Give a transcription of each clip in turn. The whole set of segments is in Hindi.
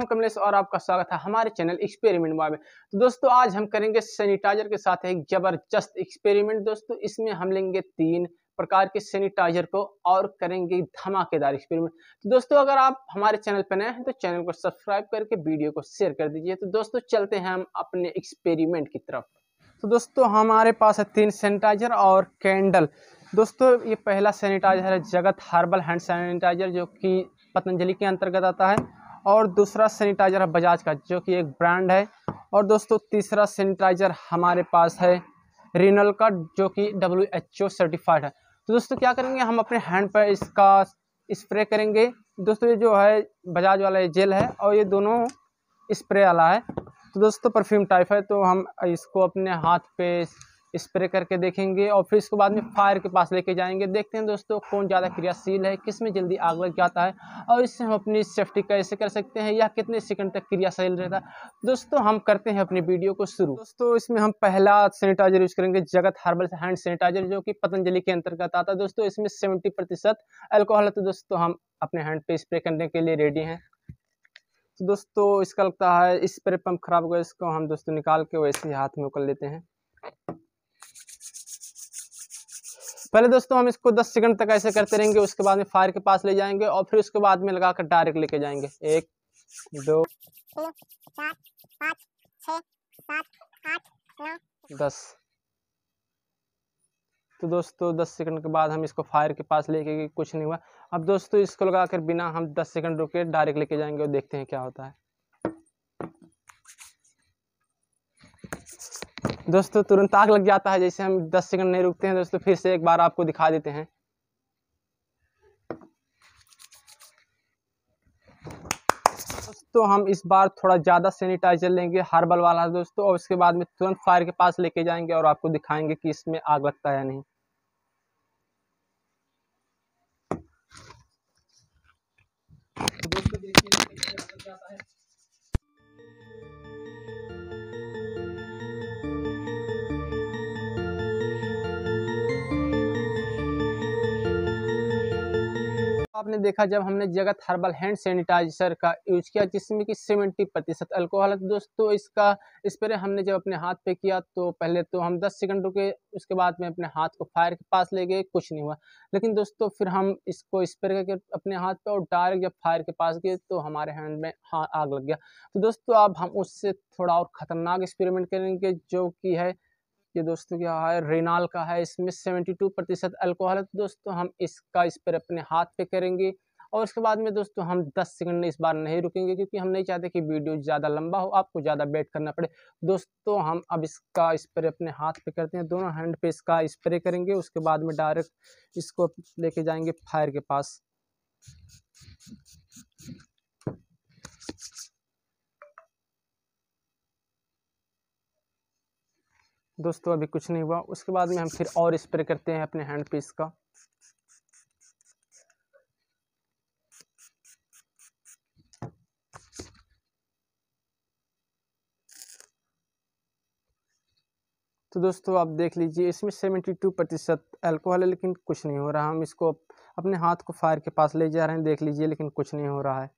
हूं कमलेश और आपका स्वागत है हमारे चैनल एक्सपेरिमेंट बॉय में तो दोस्तों आज हम करेंगे सैनिटाइजर के साथ एक जबरदस्त एक्सपेरिमेंट दोस्तों इसमें हम लेंगे तीन प्रकार के सैनिटाइजर को और करेंगे धमाकेदार एक्सपेरिमेंट तो दोस्तों अगर आप हमारे चैनल पर नए हैं तो चैनल को सब्सक्राइब करके वीडियो को शेयर कर दीजिए तो दोस्तों चलते हैं हम अपने एक्सपेरिमेंट की तरफ तो दोस्तों हमारे पास है तीन सैनिटाइजर और कैंडल दोस्तों ये पहला सैनिटाइजर है जगत हर्बल हैंड सैनिटाइजर जो कि पतंजलि के अंतर्गत आता है और दूसरा सैनिटाइज़र है बजाज का जो कि एक ब्रांड है और दोस्तों तीसरा सैनिटाइज़र हमारे पास है रिनल का जो कि डब्ल्यू एच ओ सर्टिफाइड है तो दोस्तों क्या करेंगे हम अपने हैंड पर इसका स्प्रे करेंगे दोस्तों ये जो है बजाज वाला ये जेल है और ये दोनों स्प्रे वाला है तो दोस्तों परफ्यूम टाइप है तो हम इसको अपने हाथ पे स्प्रे करके देखेंगे और फिर इसके बाद में फायर के पास लेके जाएंगे देखते हैं दोस्तों कौन ज़्यादा क्रियाशील है किस में जल्दी आग लग जाता है और इससे हम अपनी सेफ्टी कैसे कर सकते हैं या कितने सेकंड तक क्रियाशील रहता है दोस्तों हम करते हैं अपनी वीडियो को शुरू दोस्तों इसमें हम पहला सैनिटाइजर यूज़ करेंगे जगत हर्बल हैंड सैनिटाइजर जो कि पतंजलि के अंतर्गत आता है दोस्तों इसमें सेवेंटी प्रतिशत एल्कोहल तो दोस्तों हम अपने हैंड पे स्प्रे करने के लिए रेडी हैं तो दोस्तों इसका लगता है स्प्रे पंप खराब हो गया इसको हम दोस्तों निकाल के वैसे ही हाथ में उकल लेते हैं पहले दोस्तों हम इसको 10 सेकंड तक ऐसे करते रहेंगे उसके बाद में फायर के पास ले जाएंगे और फिर उसके बाद में लगाकर डायरेक्ट लेके जाएंगे एक दो दस तो दोस्तों 10 सेकंड के बाद हम इसको फायर के पास लेके कुछ नहीं हुआ अब दोस्तों इसको लगाकर बिना हम 10 सेकंड रुके डायरेक्ट लेके जाएंगे और देखते हैं क्या होता है दोस्तों तुरंत आग लग जाता है जैसे हम दस सेकंड नहीं रुकते हैं दोस्तों फिर से एक बार आपको दिखा देते हैं दोस्तों हम इस बार थोड़ा ज़्यादा सैनिटाइजर लेंगे हर्बल वाला दोस्तों और उसके बाद में तुरंत फायर के पास लेके जाएंगे और आपको दिखाएंगे कि इसमें आग लगता है या नहीं दोस्तों देखिए आपने देखा जब हमने जगत हर्बल हैंड सैनिटाइजर का यूज किया जिसमें कि सेवेंटी प्रतिशत अल्कोहल है तो दोस्तों इसका स्प्रे इस हमने जब अपने हाथ पे किया तो पहले तो हम दस सेकंड रुके उसके बाद में अपने हाथ को फायर के पास ले गए कुछ नहीं हुआ लेकिन दोस्तों फिर हम इसको स्प्रे इस करके अपने हाथ पे और डायरेक्ट जब फायर के पास गए तो हमारे हैंड में हाँ आग लग गया तो दोस्तों अब हम उससे थोड़ा और ख़तरनाक एक्सपेरिमेंट करेंगे जो कि है ये दोस्तों क्या है रेनाल का है इसमें सेवेंटी टू प्रतिशत अल्कोहल है तो दोस्तों हम इसका स्प्रे अपने हाथ पे करेंगे और उसके बाद में दोस्तों हम 10 सेकंड इस बार नहीं रुकेंगे क्योंकि हम नहीं चाहते कि वीडियो ज़्यादा लंबा हो आपको ज़्यादा वेट करना पड़े दोस्तों हम अब इसका स्प्रे इस अपने हाथ पे करते हैं दोनों हैंड पे इसका स्प्रे इस करेंगे उसके बाद में डायरेक्ट इसको लेके जाएंगे फायर के पास दोस्तों अभी कुछ नहीं हुआ उसके बाद में हम फिर और स्प्रे करते हैं अपने हैंड पीस का तो दोस्तों आप देख लीजिए इसमें सेवेंटी टू प्रतिशत एल्कोहल है लेकिन कुछ नहीं हो रहा हम इसको अपने हाथ को फायर के पास ले जा रहे हैं देख लीजिए लेकिन कुछ नहीं हो रहा है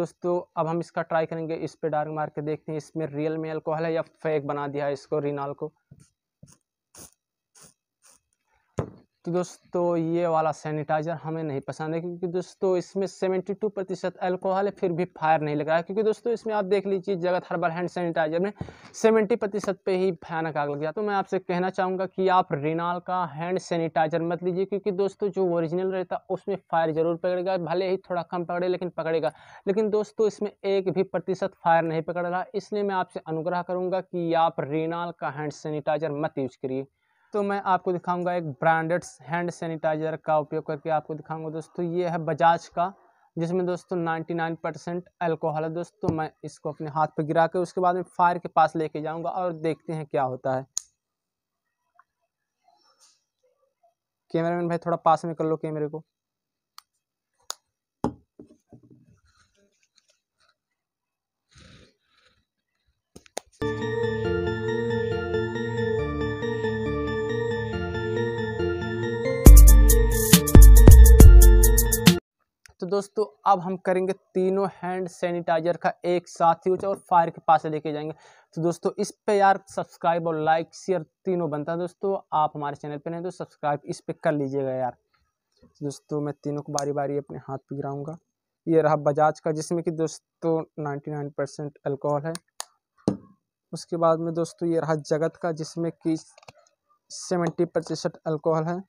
दोस्तों अब हम इसका ट्राई करेंगे इस पर डार्क मार के देखते हैं इसमें रियल में अल्कोहल है या फेक बना दिया है इसको रिनाल को तो दोस्तों ये वाला सैनिटाइज़र हमें नहीं पसंद है क्योंकि दोस्तों इसमें सेवेंटी टू प्रतिशत एल्कोहल है फिर भी फायर नहीं लग रहा है क्योंकि दोस्तों इसमें आप देख लीजिए जगत हर्बल हैंड सैनिटाइज़र में सेवेंटी प्रतिशत पे ही भयानक आग लग गया तो मैं आपसे कहना चाहूँगा कि आप रिनाल का हैंड सैनिटाइज़र मत लीजिए क्योंकि दोस्तों जो ओरिजिनल रहता उसमें फायर ज़रूर पकड़ेगा भले ही थोड़ा कम पकड़े लेकिन पकड़ेगा लेकिन दोस्तों इसमें एक भी प्रतिशत फायर नहीं पकड़ रहा इसलिए मैं आपसे अनुग्रह करूँगा कि आप रिनाल का हैंड सैनिटाइज़र मत यूज करिए तो मैं आपको दिखाऊंगा एक ब्रांडेड हैंड सैनिटाइज़र का उपयोग करके आपको दिखाऊंगा दोस्तों ये है बजाज का जिसमें दोस्तों 99 परसेंट एल्कोहल है दोस्तों मैं इसको अपने हाथ पर गिरा के उसके बाद में फायर के पास लेके जाऊंगा और देखते हैं क्या होता है कैमरामैन भाई थोड़ा पास में कर लो कैमरे को दोस्तों अब हम करेंगे तीनों हैंड सैनिटाइजर का एक साथ यूज और फायर के पास लेके जाएंगे तो दोस्तों इस पे यार सब्सक्राइब और लाइक शेयर तीनों बनता है दोस्तों आप हमारे चैनल पे नहीं तो सब्सक्राइब इस पे कर लीजिएगा यार दोस्तों मैं तीनों को बारी बारी अपने हाथ पे गिराऊँगा ये रहा बजाज का जिसमें कि दोस्तों नाइन्टी परसेंट अल्कोहल है उसके बाद में दोस्तों ये रहा जगत का जिसमें कि सेवेंटी प्रतिशत अल्कोहल है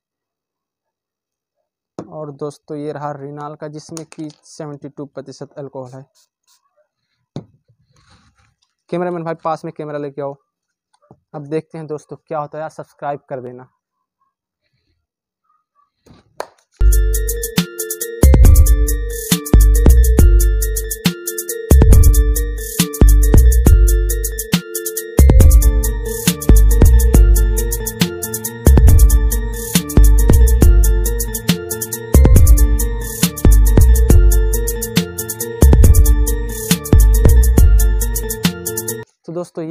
और दोस्तों ये रहा रिनाल का जिसमें कि सेवेंटी टू प्रतिशत एल्कोहल है कैमरामैन भाई पास में कैमरा लेके आओ अब देखते हैं दोस्तों क्या होता है यार सब्सक्राइब कर देना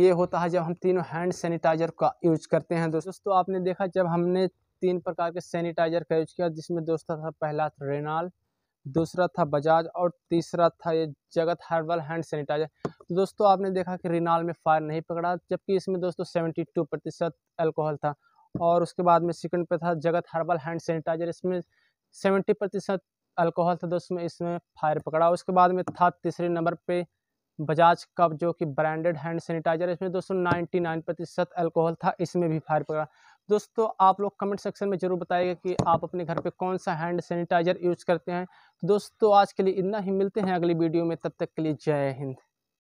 ये होता है जब हम तीनों हैंड सैनिटाइजर का यूज करते हैं दोस्तों आपने देखा जब हमने तीन प्रकार के सैनिटाइजर का यूज किया जिसमें दोस्तों था पहला था रेनाल दूसरा था बजाज और तीसरा था ये जगत हर्बल हैंड सैनिटाइजर तो दोस्तों आपने देखा कि रिनाल में फायर नहीं पकड़ा जबकि इसमें दोस्तों सेवेंटी टू प्रतिशत एल्कोहल था और उसके बाद में सेकंड पे था जगत हर्बल हैंड सैनिटाइजर इसमें सेवेंटी प्रतिशत अल्कोहल था दोस्तों इसमें फायर पकड़ा उसके बाद में था तीसरे नंबर पे बजाज कप जो कि ब्रांडेड हैंड सैनिटाइजर इसमें दोस्तों 99 प्रतिशत अल्कोहल था इसमें भी फायर पकड़ा दोस्तों आप लोग कमेंट सेक्शन में ज़रूर बताइएगा कि आप अपने घर पे कौन सा हैंड सैनिटाइजर यूज़ करते हैं दोस्तों आज के लिए इतना ही मिलते हैं अगली वीडियो में तब तक के लिए जय हिंद